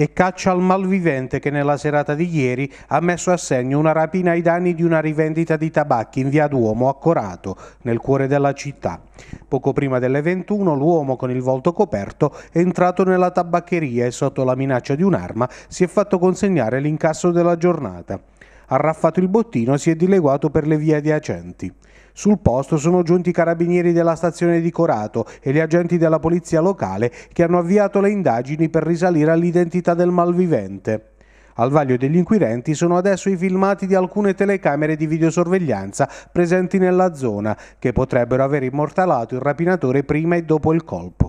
e caccia al malvivente che nella serata di ieri ha messo a segno una rapina ai danni di una rivendita di tabacchi in via Duomo a Corato, nel cuore della città. Poco prima delle 21 l'uomo con il volto coperto è entrato nella tabaccheria e sotto la minaccia di un'arma si è fatto consegnare l'incasso della giornata. Arraffato il bottino si è dileguato per le vie adiacenti. Sul posto sono giunti i carabinieri della stazione di Corato e gli agenti della polizia locale che hanno avviato le indagini per risalire all'identità del malvivente. Al vaglio degli inquirenti sono adesso i filmati di alcune telecamere di videosorveglianza presenti nella zona, che potrebbero aver immortalato il rapinatore prima e dopo il colpo.